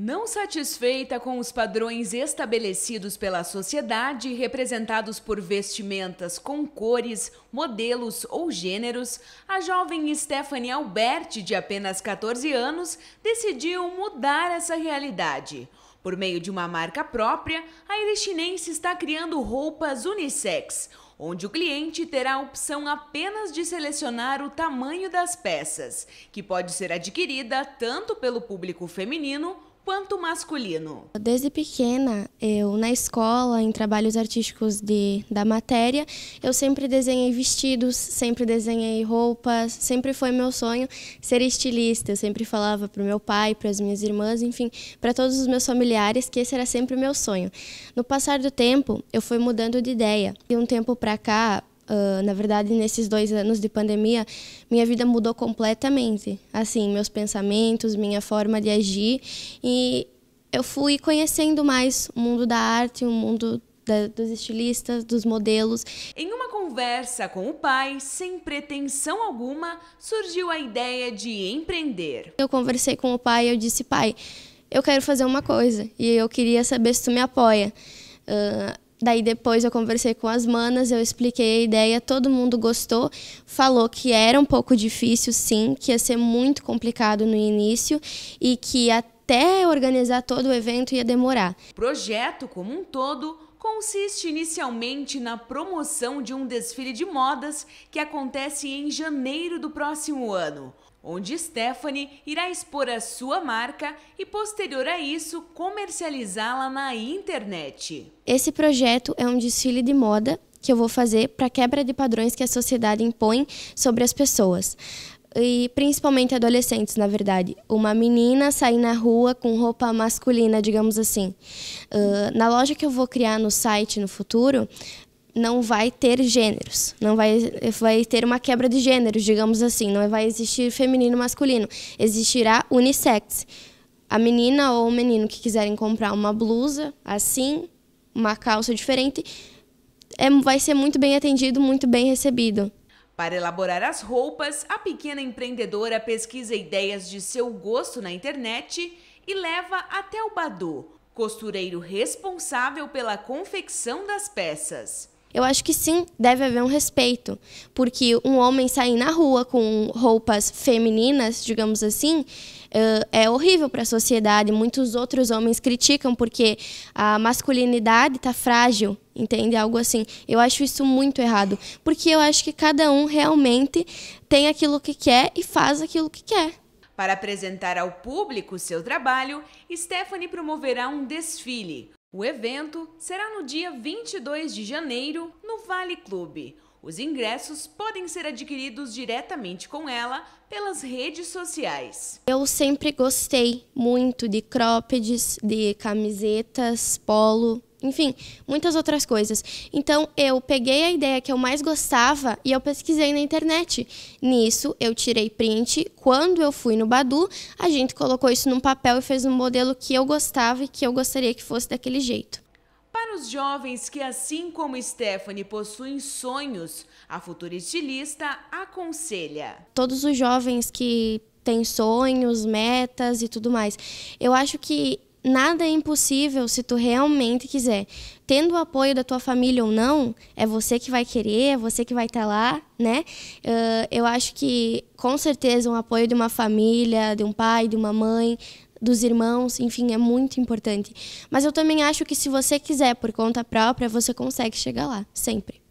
Não satisfeita com os padrões estabelecidos pela sociedade, representados por vestimentas com cores, modelos ou gêneros, a jovem Stephanie Alberti, de apenas 14 anos, decidiu mudar essa realidade. Por meio de uma marca própria, a Erichinense está criando roupas unissex, onde o cliente terá a opção apenas de selecionar o tamanho das peças, que pode ser adquirida tanto pelo público feminino quanto masculino? Desde pequena, eu na escola, em trabalhos artísticos de, da matéria, eu sempre desenhei vestidos, sempre desenhei roupas, sempre foi meu sonho ser estilista. Eu sempre falava para o meu pai, para as minhas irmãs, enfim, para todos os meus familiares que esse era sempre o meu sonho. No passar do tempo, eu fui mudando de ideia. De um tempo para cá, Uh, na verdade, nesses dois anos de pandemia, minha vida mudou completamente. Assim, meus pensamentos, minha forma de agir. E eu fui conhecendo mais o mundo da arte, o mundo da, dos estilistas, dos modelos. Em uma conversa com o pai, sem pretensão alguma, surgiu a ideia de empreender. Eu conversei com o pai e eu disse, pai, eu quero fazer uma coisa e eu queria saber se tu me apoia. Uh, Daí depois eu conversei com as manas, eu expliquei a ideia, todo mundo gostou, falou que era um pouco difícil, sim, que ia ser muito complicado no início e que até organizar todo o evento ia demorar. O projeto como um todo consiste inicialmente na promoção de um desfile de modas que acontece em janeiro do próximo ano onde Stephanie irá expor a sua marca e, posterior a isso, comercializá-la na internet. Esse projeto é um desfile de moda que eu vou fazer para quebra de padrões que a sociedade impõe sobre as pessoas e principalmente adolescentes, na verdade. Uma menina sair na rua com roupa masculina, digamos assim. Uh, na loja que eu vou criar no site no futuro, não vai ter gêneros, não vai, vai ter uma quebra de gêneros, digamos assim, não vai existir feminino e masculino, existirá unissex. A menina ou o menino que quiserem comprar uma blusa assim, uma calça diferente, é, vai ser muito bem atendido, muito bem recebido. Para elaborar as roupas, a pequena empreendedora pesquisa ideias de seu gosto na internet e leva até o Badu, costureiro responsável pela confecção das peças. Eu acho que sim, deve haver um respeito, porque um homem sair na rua com roupas femininas, digamos assim, eh, é horrível para a sociedade. Muitos outros homens criticam porque a masculinidade está frágil, entende? Algo assim. Eu acho isso muito errado, porque eu acho que cada um realmente tem aquilo que quer e faz aquilo que quer. Para apresentar ao público seu trabalho, Stephanie promoverá um desfile o evento será no dia 22 de janeiro, no Vale Clube. Os ingressos podem ser adquiridos diretamente com ela pelas redes sociais. Eu sempre gostei muito de croppeds, de camisetas, polo enfim, muitas outras coisas. Então eu peguei a ideia que eu mais gostava e eu pesquisei na internet. Nisso eu tirei print. Quando eu fui no Badu, a gente colocou isso num papel e fez um modelo que eu gostava e que eu gostaria que fosse daquele jeito. Para os jovens que, assim como Stephanie, possuem sonhos, a futura estilista aconselha. Todos os jovens que têm sonhos, metas e tudo mais, eu acho que nada é impossível se tu realmente quiser. Tendo o apoio da tua família ou não, é você que vai querer, é você que vai estar tá lá, né? Uh, eu acho que, com certeza, um apoio de uma família, de um pai, de uma mãe, dos irmãos, enfim, é muito importante. Mas eu também acho que se você quiser por conta própria, você consegue chegar lá, sempre.